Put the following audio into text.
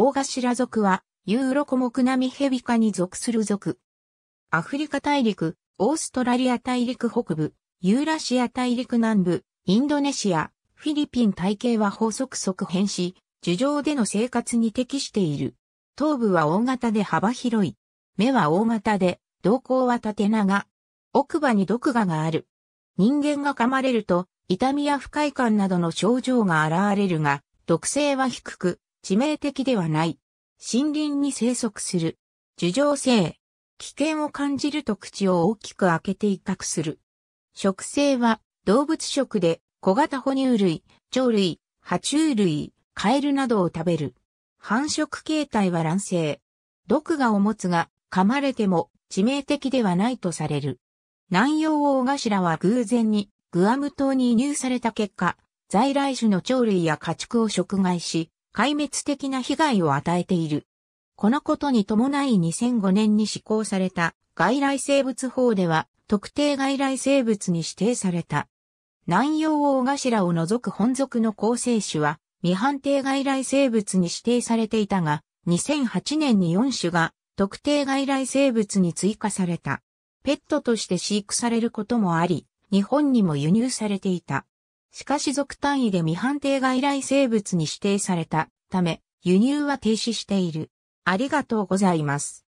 大頭族は、ユーロコモクナミヘビ科に属する族。アフリカ大陸、オーストラリア大陸北部、ユーラシア大陸南部、インドネシア、フィリピン体系は法則側変し、樹上での生活に適している。頭部は大型で幅広い。目は大型で、瞳孔は縦長。奥歯に毒牙がある。人間が噛まれると、痛みや不快感などの症状が現れるが、毒性は低く、致命的ではない。森林に生息する。樹状性。危険を感じると口を大きく開けて威嚇する。食性は動物食で小型哺乳類、鳥類、爬虫類、カエルなどを食べる。繁殖形態は卵性。毒がお持つが噛まれても致命的ではないとされる。南洋大頭は偶然にグアム島に移入された結果、在来種の鳥類や家畜を食害し、壊滅的な被害を与えている。このことに伴い2005年に施行された外来生物法では特定外来生物に指定された。南洋大頭を除く本属の構成種は未判定外来生物に指定されていたが、2008年に4種が特定外来生物に追加された。ペットとして飼育されることもあり、日本にも輸入されていた。しかし属単位で未判定外来生物に指定されたため、輸入は停止している。ありがとうございます。